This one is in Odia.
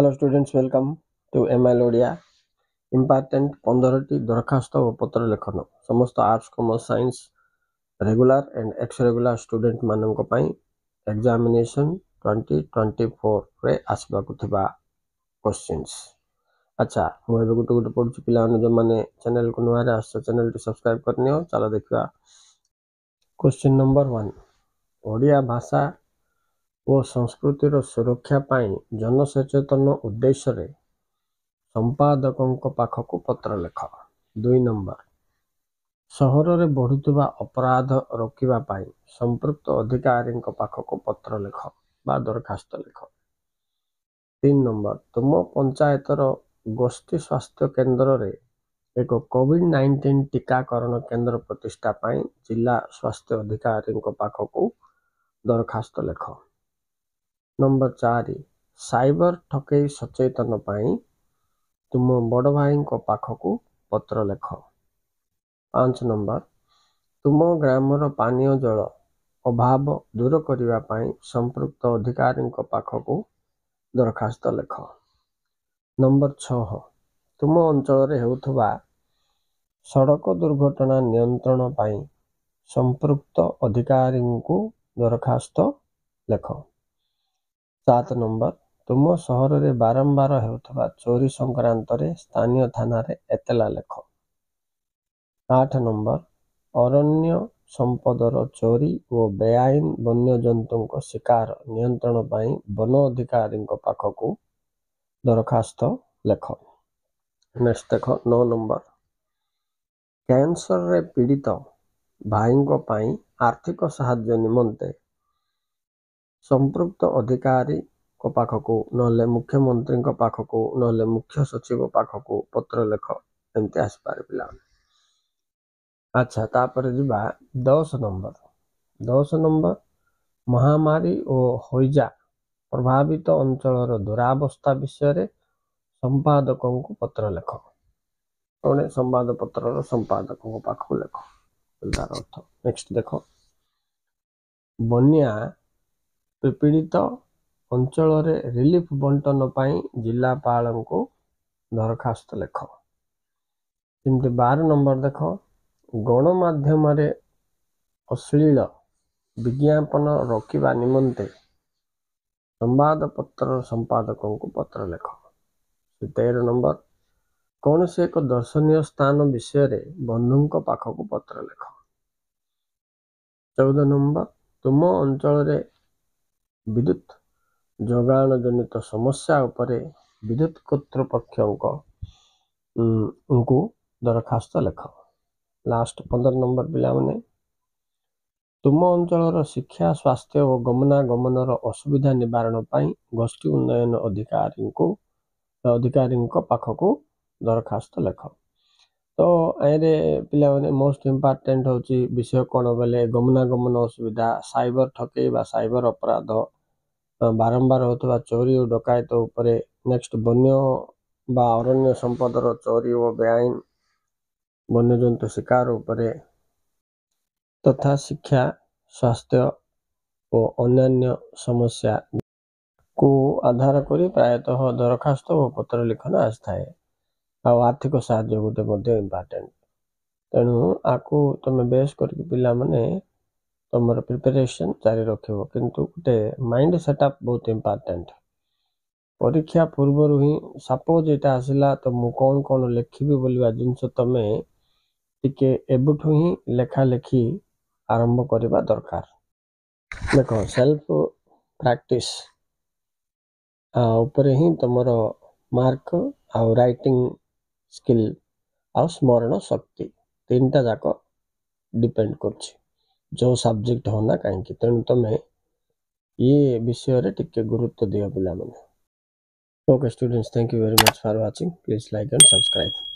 hello students welcome to M L Odia important পনেরোটি দরখাস্ত ও পত্র লেখন সমস্ত arts commerce science regular and ex regular student ମାନଙ୍କ ପାଇଁ ଏକ୍ଜାମିନେସନ୍ ଟ୍ୱେଣ୍ଟି ଟ୍ୱେଣ୍ଟି ଫୋର୍ରେ ଆସିବାକୁ ଥିବା କୋଶ୍ଚିନ୍ସ ଆଚ୍ଛା ମୁଁ ଏବେ ଗୋଟେ ଗୋଟେ ପଢ଼ୁଛି ପିଲାମାନେ ଯେଉଁମାନେ ଚ୍ୟାନେଲକୁ ନୂଆରେ ଆସୁଛ ଚ୍ୟାନେଲଟି ସବସ୍କ୍ରାଇବ୍ କରିନିଅ ଚାଲ ଦେଖିବା କୋଶ୍ଚିନ୍ ନମ୍ବର ୱାନ୍ ଓଡ଼ିଆ ଭାଷା ଓ ସଂସ୍କୃତିର ସୁରକ୍ଷା ପାଇଁ ଜନସଚେତନ ଉଦ୍ଦେଶ୍ୟରେ ସମ୍ପାଦକଙ୍କ ପାଖକୁ ପତ୍ର ଲେଖ ଦୁଇ ନମ୍ବର ସହରରେ ବଢ଼ୁଥିବା ଅପରାଧ ରୋକିବା ପାଇଁ ସମ୍ପୃକ୍ତ ଅଧିକାରୀଙ୍କ ପାଖକୁ ପତ୍ର ଲେଖ ବା ଦରଖାସ୍ତ ଲେଖ ତିନି ନମ୍ବର ତୁମ ପଞ୍ଚାୟତର ଗୋଷ୍ଠୀ ସ୍ୱାସ୍ଥ୍ୟ କେନ୍ଦ୍ରରେ ଏକ କୋଭିଡ଼ ନାଇଣ୍ଟିନ୍ ଟିକାକରଣ କେନ୍ଦ୍ର ପ୍ରତିଷ୍ଠା ପାଇଁ ଜିଲ୍ଲା ସ୍ୱାସ୍ଥ୍ୟ ଅଧିକାରୀଙ୍କ ପାଖକୁ ଦରଖାସ୍ତ ଲେଖ ନମ୍ବର ଚାରି ସାଇବର ଠକେଇ ସଚେତନ ପାଇଁ ତୁମ ବଡ଼ ଭାଇଙ୍କ ପାଖକୁ ପତ୍ର ଲେଖ ପାଞ୍ଚ ନମ୍ବର ତୁମ ଗ୍ରାମର ପାନୀୟ ଜଳ ଅଭାବ ଦୂର କରିବା ପାଇଁ ସମ୍ପୃକ୍ତ ଅଧିକାରୀଙ୍କ ପାଖକୁ ଦରଖାସ୍ତ ଲେଖ ନମ୍ବର ଛଅ ତୁମ ଅଞ୍ଚଳରେ ହେଉଥିବା ସଡ଼କ ଦୁର୍ଘଟଣା ନିୟନ୍ତ୍ରଣ ପାଇଁ ସମ୍ପୃକ୍ତ ଅଧିକାରୀଙ୍କୁ ଦରଖାସ୍ତ ଲେଖ ସାତ ନମ୍ବର ତୁମ ସହରରେ ବାରମ୍ବାର ହେଉଥିବା ଚୋରି ସଂକ୍ରାନ୍ତରେ ସ୍ଥାନୀୟ ଥାନାରେ ଏତଲା ଲେଖ ଆଠ ନମ୍ବର ଅରଣ୍ୟ ସମ୍ପଦର ଚୋରି ଓ ବେଆଇନ ବନ୍ୟଜନ୍ତୁଙ୍କ ଶିକାର ନିୟନ୍ତ୍ରଣ ପାଇଁ ବନ ଅଧିକାରୀଙ୍କ ପାଖକୁ ଦରଖାସ୍ତ ଲେଖ ନେକ୍ସଟ ଦେଖ ନଅ ନମ୍ବର କ୍ୟାନ୍ସରରେ ପୀଡ଼ିତ ଭାଇଙ୍କ ପାଇଁ ଆର୍ଥିକ ସାହାଯ୍ୟ ନିମନ୍ତେ ସମ୍ପୃକ୍ତ ଅଧିକାରୀଙ୍କ ପାଖକୁ ନହେଲେ ମୁଖ୍ୟମନ୍ତ୍ରୀଙ୍କ ପାଖକୁ ନହେଲେ ମୁଖ୍ୟ ସଚିବ ପାଖକୁ ପତ୍ର ଲେଖ ଏମିତି ଆସିପାରେ ପିଲାମାନେ ଆଚ୍ଛା ତାପରେ ଯିବା ଦଶ ନମ୍ବର ଦଶ ନମ୍ବର ମହାମାରୀ ଓ ହଇଜା ପ୍ରଭାବିତ ଅଞ୍ଚଳର ଦୁରାବସ୍ଥା ବିଷୟରେ ସମ୍ପାଦକଙ୍କୁ ପତ୍ର ଲେଖ ଜଣେ ପତ୍ରର ସମ୍ପାଦକଙ୍କ ପାଖକୁ ଲେଖ ତାର ଅର୍ଥ ନେକ୍ସଟ ଦେଖ ବନ୍ୟା ପୀଡ଼ିତ ଅଞ୍ଚଳରେ ରିଲିଫ ବଣ୍ଟନ ପାଇଁ ଜିଲ୍ଲାପାଳଙ୍କୁ ଦରଖାସ୍ତ ଲେଖ ଯେମିତି ବାର ନମ୍ବର ଦେଖ ଗଣମାଧ୍ୟମରେ ଅଶ୍ଳୀଳ ବିଜ୍ଞାପନ ରଖିବା ନିମନ୍ତେ ସମ୍ବାଦପତ୍ର ସମ୍ପାଦକଙ୍କୁ ପତ୍ର ଲେଖ ତେର ନମ୍ବର କୌଣସି ଏକ ଦର୍ଶନୀୟ ସ୍ଥାନ ବିଷୟରେ ବନ୍ଧୁଙ୍କ ପାଖକୁ ପତ୍ର ଲେଖ ଚଉଦ ନମ୍ବର ତୁମ ଅଞ୍ଚଳରେ ବିଦ୍ୟୁତ ଯୋଗାଣ ଜନିତ ସମସ୍ୟା ଉପରେ ବିଦ୍ୟୁତ୍ କର୍ତ୍ତୃପକ୍ଷଙ୍କୁ ଦରଖାସ୍ତ ଲେଖ ଲାଷ୍ଟ ପନ୍ଦର ନମ୍ବର ପିଲାମାନେ ତୁମ ଅଞ୍ଚଳର ଶିକ୍ଷା ସ୍ୱାସ୍ଥ୍ୟ ଓ ଗମନାଗମନର ଅସୁବିଧା ନିବାରଣ ପାଇଁ ଗୋଷ୍ଠୀ ଉନ୍ନୟନ ଅଧିକାରୀଙ୍କୁ ଅଧିକାରୀଙ୍କ ପାଖକୁ ଦରଖାସ୍ତ ଲେଖ ତ ଆଇନରେ ପିଲାମାନେ ମୋଷ୍ଟ ଇମ୍ପୋର୍ଟାଣ୍ଟ ହେଉଛି ବିଷୟ କ'ଣ ବୋଲେ ଗମନାଗମନ ଅସୁବିଧା ସାଇବର ଠକେଇ ବା ସାଇବର ଅପରାଧ ବାରମ୍ବାର ହେଉଥିବା ଚୋରି ଓ ଡକାୟତ ଉପରେ ନେକ୍ସଟ ବନ୍ୟ ବା ଅରଣ୍ୟ ସମ୍ପଦର ଚୋରି ଓ ବେଆଇନ ବନ୍ୟଜନ୍ତୁ ଶିକାର ଉପରେ ତଥା ଶିକ୍ଷା ସ୍ୱାସ୍ଥ୍ୟ ଓ ଅନ୍ୟାନ୍ୟ ସମସ୍ୟା କୁ ଆଧାର କରି ପ୍ରାୟତଃ ଦରଖାସ୍ତ ଓ ପତ୍ର ଲିଖନ ଆସିଥାଏ ଆଉ ଆର୍ଥିକ ସାହାଯ୍ୟ ଗୋଟେ ମଧ୍ୟ ଇମ୍ପୋର୍ଟାଣ୍ଟ ତେଣୁ ଆକୁ ତମେ ବେଶ କରିକି ପିଲାମାନେ ତୁମର ପ୍ରିପାରେସନ୍ ଜାରି ରଖିବ କିନ୍ତୁ ଗୋଟେ ମାଇଣ୍ଡ ସେଟଅପ୍ ବହୁତ ଇମ୍ପୋର୍ଟାଣ୍ଟ ପରୀକ୍ଷା ପୂର୍ବରୁ ହିଁ ସପୋଜ୍ ଏଇଟା ଆସିଲା ତ ମୁଁ କ'ଣ କ'ଣ ଲେଖିବି ବୋଲିବା ଜିନିଷ ତୁମେ ଟିକେ ଏବେଠୁ ହିଁ ଲେଖାଲେଖି ଆରମ୍ଭ କରିବା ଦରକାର ଦେଖ ସେଲ୍ଫ ପ୍ରାକ୍ଟିସ୍ ଉପରେ ହିଁ ତୁମର ମାର୍କ ଆଉ ରାଇଟିଂ ସ୍କିଲ୍ ଆଉ ସ୍ମରଣ ଶକ୍ତି ତିନିଟା ଯାକ ଡିପେଣ୍ଡ କରୁଛି जो सब्जेक्ट होना कहीं तेणु तुम्हें ये विषय टी गुरुत्व दिव पे okay students thank you very much for watching please like and subscribe